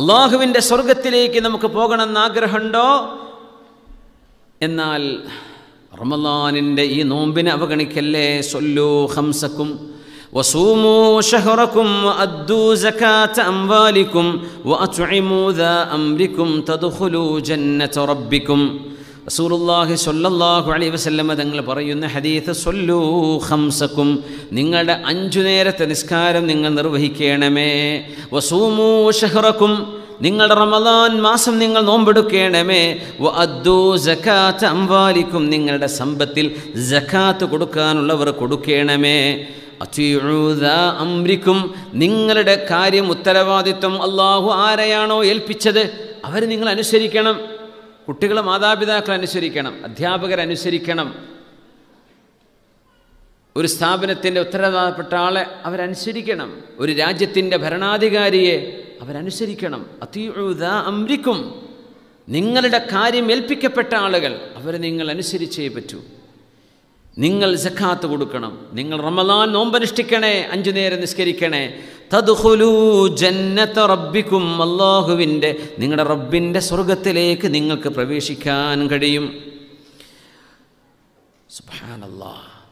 അള്ളാഹുവിൻ്റെ സ്വർഗത്തിലേക്ക് നമുക്ക് പോകണമെന്ന് ആഗ്രഹമുണ്ടോ എന്നാൽ റമലാനിൻ്റെ ഈ നോമ്പിനെ അവഗണിക്കല്ലേ സൊല്ലു ഹംസക്കും وصوموا شهركم റസൂലുള്ളാഹി സൊല്ലാഹു അലൈ വസല്ലമ തങ്ങൾ പറയുന്ന ഹദീത്ത് സൊല്ലൂ ഹംസക്കും നിങ്ങളുടെ അഞ്ചു നേരത്തെ നിസ്കാരം നിങ്ങൾ നിർവഹിക്കണമേ വസൂമൂ ഷഹ്റക്കും നിങ്ങളുടെ റമദാൻ മാസം നിങ്ങൾ നോമ്പെടുക്കണമേ വഅദ്ദു ജക്കാത്ത് അംവാലിക്കും നിങ്ങളുടെ സമ്പത്തിൽ ജക്കാത്ത് കൊടുക്കാനുള്ളവർ കൊടുക്കണമേ അമ്രിക്കും നിങ്ങളുടെ കാര്യം ഉത്തരവാദിത്വം അള്ളാഹു ആരെയാണോ ഏൽപ്പിച്ചത് അവർ നിങ്ങൾ അനുസരിക്കണം കുട്ടികളെ മാതാപിതാക്കൾ അനുസരിക്കണം അനുസരിക്കണം ഒരു സ്ഥാപനത്തിൻ്റെ ഉത്തരവാദപ്പെട്ട ആളെ അവരനുസരിക്കണം ഒരു രാജ്യത്തിൻ്റെ ഭരണാധികാരിയെ അവരനുസരിക്കണം അതീഴുത അമ്രിക്കും നിങ്ങളുടെ കാര്യം ഏൽപ്പിക്കപ്പെട്ട ആളുകൾ അവരെ നിങ്ങൾ അനുസരിച്ചേ പറ്റൂ നിങ്ങൾ സഖാത്ത് കൊടുക്കണം നിങ്ങൾ റമദാൻ നോമ്പനുഷ്ഠിക്കണേ അഞ്ചു നേരം നിസ്കരിക്കണേ തദ്ഖുലു ജന്നത്ത് റബ്ബിക്കും അള്ളാഹുവിൻ്റെ നിങ്ങളുടെ റബ്ബിൻ്റെ സ്വർഗത്തിലേക്ക് നിങ്ങൾക്ക് പ്രവേശിക്കാൻ കഴിയും സുബ്ഹാനല്ലാഹ്